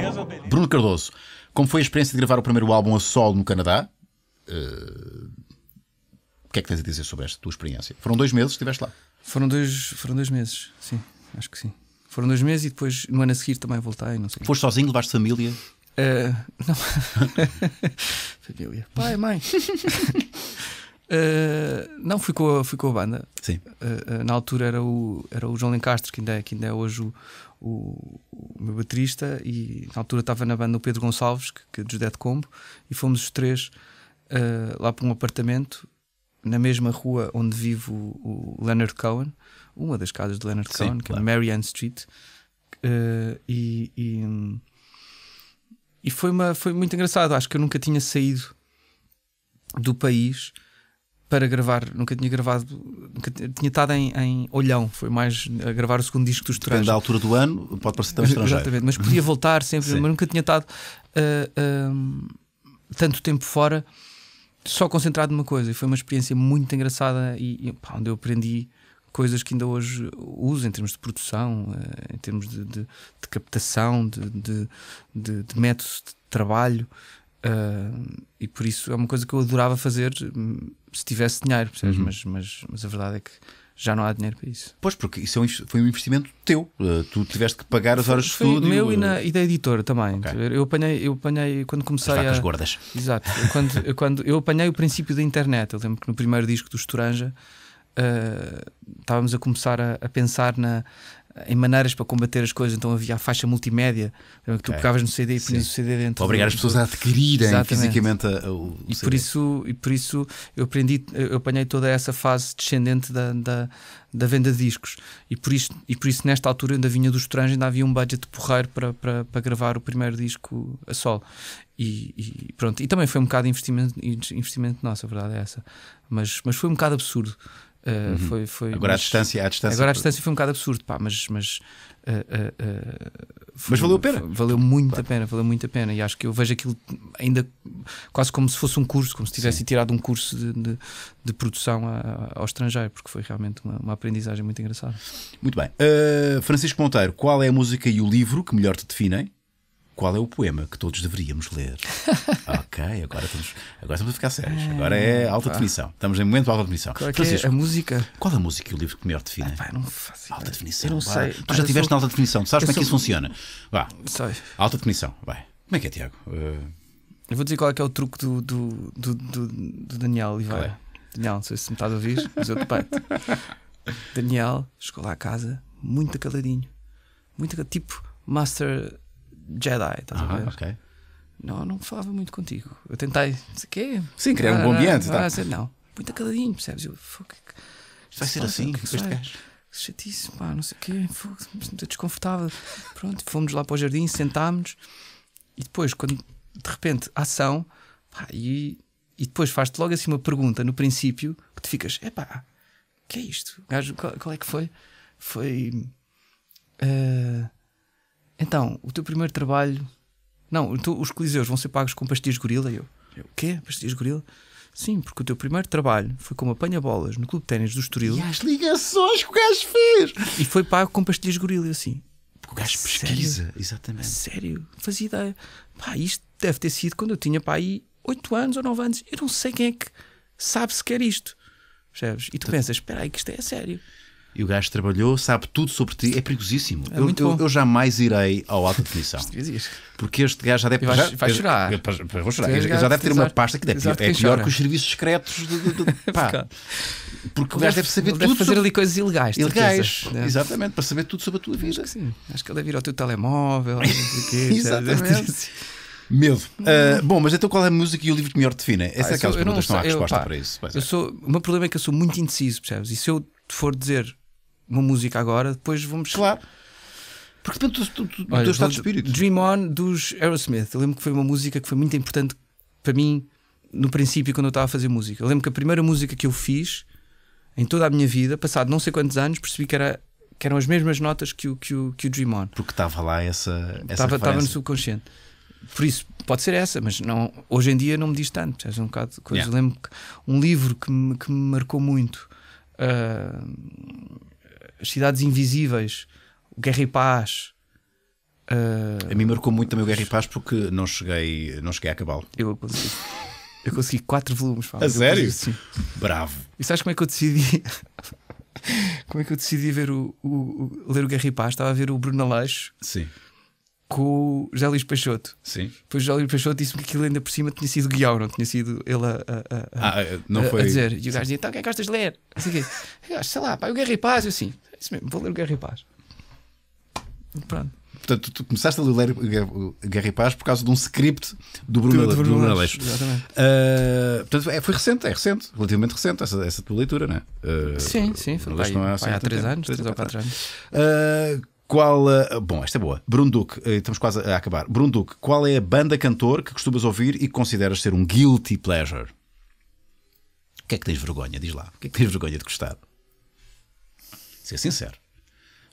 Beleza, Bruno Cardoso, como foi a experiência de gravar o primeiro álbum a solo no Canadá? Uh, o que é que tens a dizer sobre esta tua experiência? Foram dois meses que estiveste lá? Foram dois, foram dois meses, sim, acho que sim. Foram dois meses e depois no ano a seguir também voltei. Não sei. Foste sozinho, levaste família? Uh, não. família. Pai, mãe. Uh, não, fui com, a, banda. Sim. Uh, uh, na altura era o, era o João Lencastre, que ainda é, que ainda é hoje o, o, o meu baterista, e na altura estava na banda o Pedro Gonçalves, que, que é dos Dead Combo, e fomos os três lá para um apartamento na mesma rua onde vive o, o Leonard Cohen, uma das casas de Leonard Sim, Cohen, que é claro. é Marianne Street, e, e, e, foi, uma, foi muito engraçado. Acho que eu nunca tinha saído do país para gravar, nunca tinha gravado, nunca tinha estado em, em, Olhão, foi mais a gravar o segundo disco dos Trans. Depende da altura do ano, pode parecer tão estrangeiro. Exatamente, mas podia voltar sempre, mas nunca tinha estado uh, tanto tempo fora, só concentrado numa coisa, e foi uma experiência muito engraçada e, e pá, onde eu aprendi coisas que ainda hoje uso em termos de produção, uh, em termos de, de, de captação, de, de, métodos de trabalho, uh, e por isso é uma coisa que eu adorava fazer se tivesse dinheiro, percebes? Uhum. Mas, mas, mas a verdade é que já não há dinheiro para isso. Pois, porque isso é um, foi um investimento teu. Eh, tu tiveste que pagar as horas de estudo. Foi meu e, na, eh, e da editora também. Okay. Eu, apanhei, eu apanhei quando comecei. As vacas as gordas. Exato. Eu, quando, eu, quando, eu apanhei o princípio da internet. Eu lembro que no primeiro disco do Estoranja. Uh, estávamos a começar a, a pensar na, em maneiras para combater as coisas, então havia a faixa multimédia que tu pegavas no CD e punhas o CD dentro. Obrigar as pessoas a adquirirem Exatamente. fisicamente o, e CD. Por isso, e por isso eu aprendi, eu apanhei toda essa fase descendente da, da, da venda de discos. E por, isso, e por isso, nesta altura, ainda vinha do Strange, ainda havia um budget porreiro para, para, para gravar o primeiro disco a solo. E, e, pronto, e também foi um bocado investimento, investimento nosso, a verdade é essa. Mas, mas foi um bocado absurdo. Uh, uhum. foi, foi, agora mas, à distância, à distância. Agora à distância foi um bocado absurdo, pá, mas. Mas, uh, uh, foi, mas valeu a pena. Valeu muito claro. a pena, valeu muito a pena. E acho que eu vejo aquilo ainda quase como se fosse um curso, como se tivesse Sim. tirado um curso de, de, de produção a, a, ao estrangeiro, porque foi realmente uma, uma aprendizagem muito engraçada. Muito bem. Eh, Francisco Monteiro, qual é a música e o livro que melhor te definem? qual é o poema que todos deveríamos ler. ok, agora estamos, agora estamos a ficar sérios. Ah, agora é alta definição. Estamos em momento de alta definição. Qual é, é a música? Qual é a música e o livro que melhor define? Ah, pá, não faço alta definição. Eu não sei. Tu já estiveste sou... na alta definição, tu sabes eu como é que isso funciona. Vá. Sei. Alta definição, vai. Como é que é, Tiago? Uh... Eu vou dizer qual é que é o truque do, do, do, do, do Daniel Oliveira. É? Daniel, não sei se me estás a ouvir, mas eu te bato. Daniel chegou lá a casa muito caladinho. Muito, tipo, Master Jedi, estás ah, a ver? Ok. Não, não falava muito contigo. Eu tentei, não sei quê. Sim, criar um bom ambiente. Tá. Dizer, não, muito caladinho, percebes? Eu, isto vai ser tá assim, assim, que, este gajo chatice, pá, não sei o quê, muito desconfortável. Pronto, fomos lá para o jardim, sentámos e depois, quando de repente, ação, pá, e, e depois faz-te logo assim uma pergunta no princípio que tu ficas, epá, que é isto? Gajo, qual, qual é que foi? Foi. Uh, então, o teu primeiro trabalho. Não, então os coliseus vão ser pagos com pastilhas gorila? E eu, eu, o quê? Pastilhas gorila? Sim, porque o teu primeiro trabalho foi como apanha-bolas no Clube de Ténis do Estoril. E as ligações que o gajo fez! E foi pago com pastilhas gorila, assim. Porque o gajo pesquisa, sério? exatamente. Sério, fazia ideia. Pá, isto deve ter sido quando eu tinha, pá, aí 8 anos ou 9 anos. Eu não sei quem é que sabe sequer isto. Percebes? E tu, tu... Então- pensas, espera aí, que isto é sério. E o gajo trabalhou, sabe tudo sobre ti, é perigosíssimo. É eu, eu, eu, jamais irei ao alto definição. porque este gajo já deve. Vai, já, vai chorar. Eu, eu vou chorar. Já, já deve ter uma pasta que deve, é, é pior chora. que os serviços secretos. De, de, de, pá. Porque o gajo deve saber tudo. Deve fazer sobre... ali coisas ilegais. Ilegais, é. exatamente, para saber tudo sobre a tua vida. Acho que Acho que ele deve ir ao teu telemóvel. quê, exatamente. Medo. Uh, bom, mas então qual é a música e o livro que melhor definem? Essa ah, é aquelas perguntas que não há resposta eu, pá, para isso. eu é. sou, o meu problema é que eu sou muito indeciso, percebes? E se eu for dizer uma música agora, depois vamos. Claro. Porque depende do, do, do Olha, teu estado de espírito. Dream On dos Aerosmith. Eu lembro que foi uma música que foi muito importante para mim no princípio, quando eu estava a fazer música. Eu lembro que a primeira música que eu fiz em toda a minha vida, passado não sei quantos anos, percebi que, era, que eram as mesmas notas que o, que o, que o Dream On. Porque estava lá essa. estava, estava no subconsciente. Por isso, pode ser essa, mas não, hoje em dia não me diz tanto. É um bocado coisa. Yeah. Eu lembro que um livro que me, que me marcou muito. Uh, as Cidades Invisíveis, Guerra e Paz. Uh... A mim marcou muito também o Guerra e Paz porque não cheguei, não cheguei a acabá-lo. Eu consegui. Eu consegui quatro volumes. Fala. A eu sério? Consegui, Bravo. E sabes como é que eu decidi? como é que eu decidi ver o, o, o, ler o Guerra e Paz? Estava a ver o Bruno Aleixo. Sim com o José Luís Peixoto. Sim. Depois o José Luís Peixoto disse-me que aquilo ainda por cima tinha sido guião, não tinha sido ele a, a, a, ah, é, não foi... a dizer. E o gajo dizia: então, o que é que gostas de ler? Assim, eu, sei lá, pá, o Guerra e Paz. Eu assim, é isso mesmo, vou ler o Guerra e Paz. Pronto. Portanto, tu começaste a ler Guerra e Paz por causa de um script do Bruno, do, do Bruno Aleixo. Exatamente. Uh, portanto, é, foi recente, é recente, relativamente recente essa, essa tua leitura, não é? Uh, ah, sim, sim, foi pai, não é assim há, há 3 anos, 3 ou 4 anos. Uh, qual Bom, esta é boa. Brunduque, eh, estamos quase a acabar. Brunduque, qual é a banda cantor que costumas ouvir e que consideras ser um guilty pleasure? O que é que tens vergonha? Diz lá. O que é que tens vergonha de gostar? Ser sincero.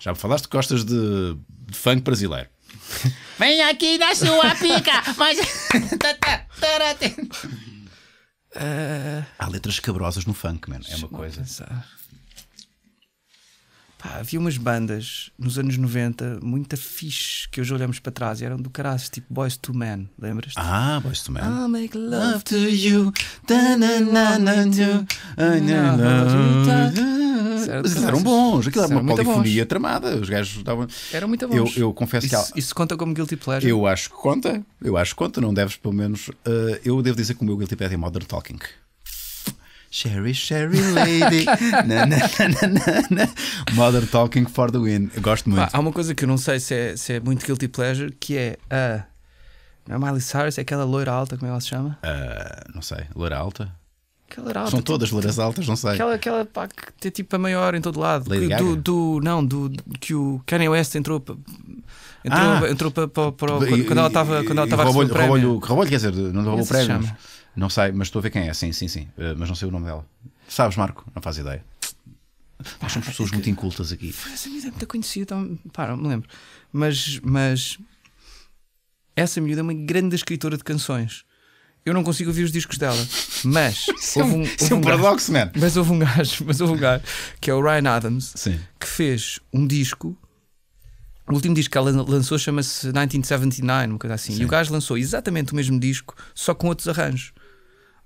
Já me falaste que gostas de, de funk brasileiro. Vem aqui na sua pica, mas. uh... Há letras cabrosas no funk, mano. É uma coisa. Pensar. Pá, havia umas bandas nos anos 90 muito fixe que hoje olhamos para trás e eram do caras, tipo Boys to Men, lembras-te? Ah, Boys to Men. I'll make love to you. Mas eram bons, aquilo era uma polifonia tramada. Os gajos davam Eram muito bons. Eu, eu confesso isso, que. Há... Isso conta como Guilty Pleasure? Eu acho que conta. Eu acho que conta. Não deves, pelo menos. Uh, eu devo dizer que o meu Guilty Pleasure é Modern Talking. Sherry, Sherry Lady. na, na, na, Modern Talking for the Win. Eu gosto muito. Pá, há uma coisa que eu não sei se é, se é muito guilty pleasure que é a. Uh, Miley Cyrus é aquela loira alta, como é ela se chama? Uh, não sei, loira alta? Alta, São todas tipo, loiras altas, não sei. Aquela, aquela pá, que tem tipo a maior em todo lado. Lady do, do, não, do, que o Kanye West entrou para. Entrou, ah, entrou para, quando ela estava a receber o prémio. Roubou-lhe, quer dizer, não roubou prémios. Não sei, mas estou a ver quem é. Sim, sim, sim. Uh, mas não sei o nome dela. Sabes, Marco? Não faz ideia. Nós somos pessoas muito incultas aqui. Essa miúda é muito conhecida. Então, pá, não me lembro. Mas, mas essa miúda é uma grande escritora de canções. Eu não consigo ouvir os discos dela. Mas isso é houve um, isso é houve é um, paradoxo, gajo, man. Mas houve um gajo, mas houve um gajo que é o Ryan Adams Sim. que fez um disco. O último disco que ela lançou chama-se 1979, uma coisa assim. Sim. E o gajo lançou exatamente o mesmo disco, só com outros arranjos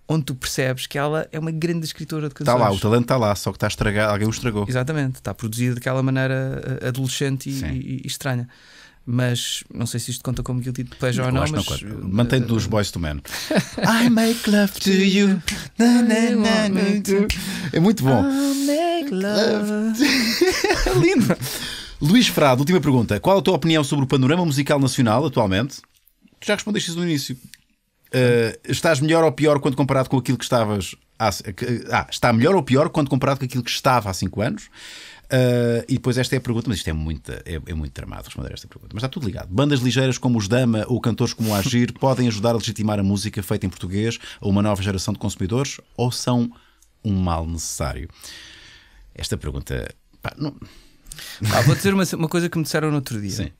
onde tu percebes que ela é uma grande escritora de tá canções. Está lá, o talento está lá, só que está estragado, alguém o estragou. Exatamente, está produzida daquela maneira eh, adolescente e, e, e, estranha. Mas não sei se isto conta como guilty pleasure ou não. não mas, não eh, Mantém-te eh, nos Boys to Men. I make love to you. Na, na, na, na, É muito bom. I make love. É lindo. Luís Frado, última pergunta. Qual é a tua opinião sobre o panorama musical nacional atualmente? Tu já respondeste isso no início. Uh, estás melhor ou pior quando comparado com aquilo que estavas. Há, ah, está melhor ou pior quando comparado com aquilo que estava há 5 anos? Uh, e depois esta é a pergunta, mas isto é muito, é, é muito tramado responder esta pergunta. Mas está tudo ligado. Bandas ligeiras como os Dama ou cantores como o Agir podem ajudar a legitimar a música feita em português a uma nova geração de consumidores ou são um mal necessário? Esta pergunta. Pá, não... ah, vou dizer uma, uma, coisa que me disseram no outro dia. Sim.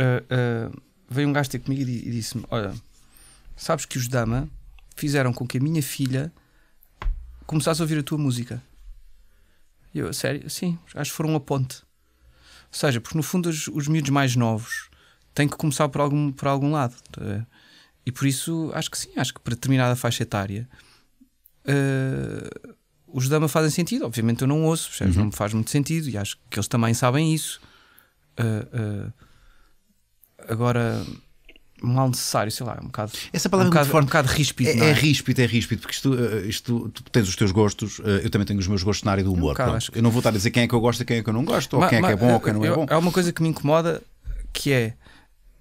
Uh, uh, veio um gajo ter comigo e, e disse-me: Olha Sabes que os Dama fizeram com que a minha filha começasse a ouvir a tua música. E eu, sério? Sim, acho que foram a ponte. Ou seja, porque no fundo os, os miúdos mais novos têm que começar por algum, por algum lado. Tá e por isso acho que sim, acho que para determinada faixa etária uh, os Dama fazem sentido. Obviamente eu não ouço, percebes? Uhum. Não me faz muito sentido e acho que eles também sabem isso. Uh, uh, agora mal necessário, sei lá, um bocado. Essa palavra é um bocado, forte. Um bocado ríspido. É, é? é ríspido, é ríspido, porque isto, eh, isto, tu tens os teus gostos, eh, eu também tenho os meus gostos na área do humor. Um bocado, que... Eu não vou estar a dizer quem é que eu gosto e quem é que eu não gosto, mas, ou quem mas, é que é bom ou quem não é bom. Há uma coisa que me incomoda que é.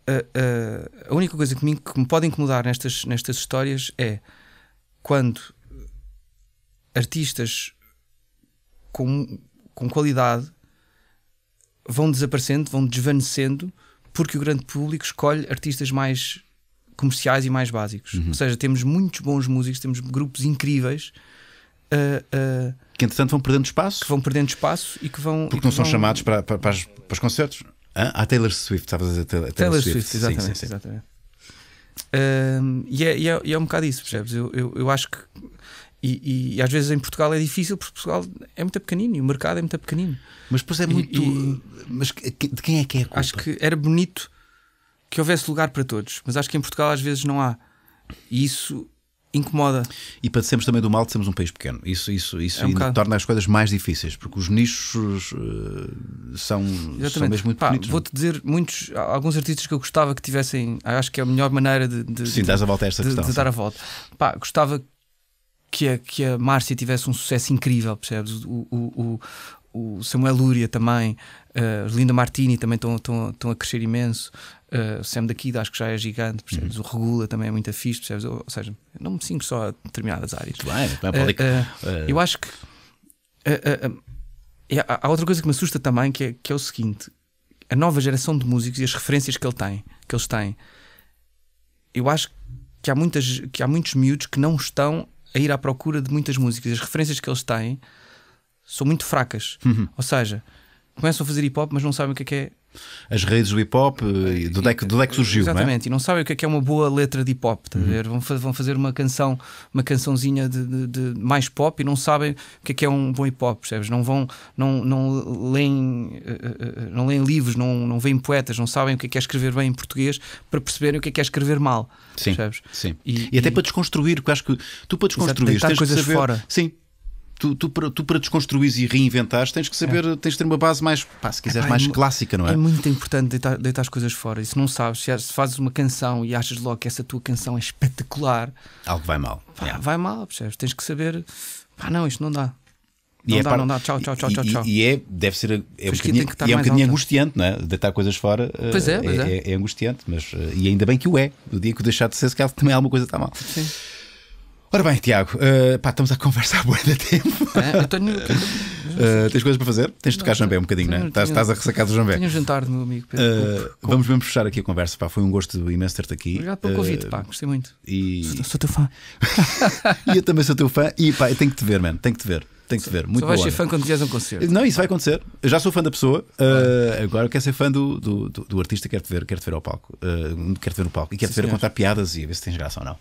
A, eh, a, a única coisa que me, que me pode incomodar nestas, nestas histórias é quando artistas com, com qualidade vão desaparecendo, vão desvanecendo porque o grande público escolhe artistas mais comerciais e mais básicos. Uhum. Ou seja, temos muitos bons músicos, temos grupos incríveis. Uh, uh, que entretanto vão perdendo espaço. Que vão perdendo espaço e que vão. Porque que não são vão... chamados para, para, para, os, para os concertos. Hã? Ah, a Taylor Swift, estavas a dizer Taylor, Taylor Swift. Swift exatamente. Sim, sim, sim. exatamente. Uh, e, é, e, é, e, é, um bocado isso, percebes? Eu, eu, eu acho que e, e, e, às vezes em Portugal é difícil porque Portugal é muito pequenino e o mercado é muito pequenino. Mas depois é muito. E, mas de quem é que é a culpa? Acho que era bonito que houvesse lugar para todos, mas acho que em Portugal às vezes não há. E isso incomoda. E padecemos também do mal de sermos um país pequeno. Isso, isso, isso é um torna as coisas mais difíceis, porque os nichos uh, são, são mesmo muito bonitos. É? Vou-te dizer, muitos, alguns artistas que eu gostava que tivessem, acho que é a melhor maneira de, de, Sim, de, a volta a esta de, questão, de dar a volta. Pá, gostava que a, que a Márcia tivesse um sucesso incrível, percebes? O, o, o, o Samuel Lúria também, uh, Linda Martini também estão a crescer imenso. Uh, Sam da acho que já é gigante, percebes? Uhum. O Regula também é muito afixo, percebes? Ou, ou, seja, não me sinto só a determinadas áreas. Muito bem, muito uh, uh, Eu acho que. há outra coisa que me assusta também, que é, que é o seguinte: a nova geração de músicos e as referências que, ele tem, que eles têm. Eu acho que há, muitas, que há muitos miúdos que não estão a ir à procura de muitas músicas. As referências que eles têm são muito fracas. Uhum. Ou seja, começam a fazer hip hop, mas não sabem o que é, que é as redes do hip hop eh, eh, e do deck, do deck surgiu, Exatamente, não é? e não sabem o que é, que é uma boa letra de hip hop, tá uhum. vão, vão, fazer uma canção, uma cançãozinha de, de, de, mais pop e não sabem o que é, que é um bom hip hop, percebes? Não vão, não, não leem, eh, não leem livros, não, não veem poetas, não sabem o que é, que é escrever bem em português para perceberem o que é, que é escrever mal, sim, percebes? Sim. E, e até e... para desconstruir, porque acho que tu para desconstruir, Exato, tens coisas saber... fora. Sim, tu, tu, para, tu para desconstruir e reinventar tens que saber, é. tens de ter uma base mais, pá, se quiseres, é, mais é, clássica, não é? É muito importante deitar, deitar as coisas fora. E se não sabes, se fazes uma canção e achas logo que essa tua canção é espetacular, algo vai mal. Pá, vai mal, percebes? Tens que saber, pá, não, isto não dá. É não dá, não dá, tchau, tchau, tchau, tchau, E, é, deve ser, é um bocadinho, é um bocadinho angustiante, não é? Deitar coisas fora pois é, eh, pois é, é, é. angustiante, mas eh, e ainda bem que o é. O dia que o deixar de ser, se calhar também alguma coisa está mal. Sim. Ora bem, Tiago, uh, pá, estamos a conversar boa da tempo. É, eu tenho. Uh, tens coisas para fazer? Tens de tocar jambé um bocadinho, não é? Estás, estás a ressacar do jambé. Tenho um jantar meu amigo Pedro. Uh, vamos mesmo fechar aqui a conversa, pá. Foi um gosto imenso ter-te aqui. Obrigado pelo convite, pá. Gostei muito. E... Sou, sou teu fã. e eu também sou teu fã. E pá, eu tenho que te ver, mano. Tenho que te ver. Tem que ver. Muito Só vais ser fã quando vieres a um concerto. Não, isso vai acontecer. Eu já sou fã da pessoa. Uh, agora quero ser fã do, do, do, do artista, quero-te ver, quero-te ver ao palco. Uh, eh, quero-te ver no palco e quero-te ver a contar piadas e a ver se tens graça ou não.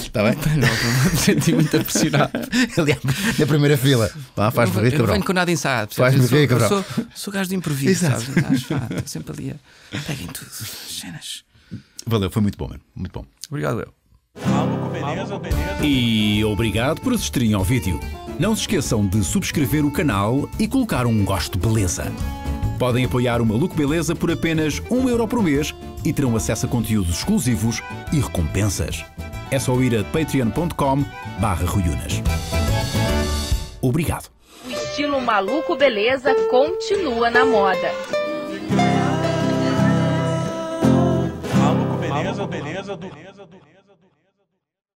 Está bem? Não, não, me senti muito pressionado. Aliás, é na primeira fila. Pá, faz-me rir, cabrão. Eu não venho com nada ensaiado. Faz-me rir, cabrão. Sou, sou gajo de improviso, Exato. sabes? estou sempre ali a... Peguem tudo, cenas. Valeu, foi muito bom, mano. Muito bom. Obrigado, eu. Beleza, beleza. E obrigado por assistirem ao vídeo. Não se esqueçam de subscrever o canal e colocar um gosto beleza. Podem apoiar o Maluco Beleza por apenas 1 euro por mês e terão acesso a conteúdos exclusivos e recompensas. É só ir a patreon.com barra Obrigado. O estilo Maluco Beleza continua na moda. Maluco Beleza, beleza, beleza, beleza.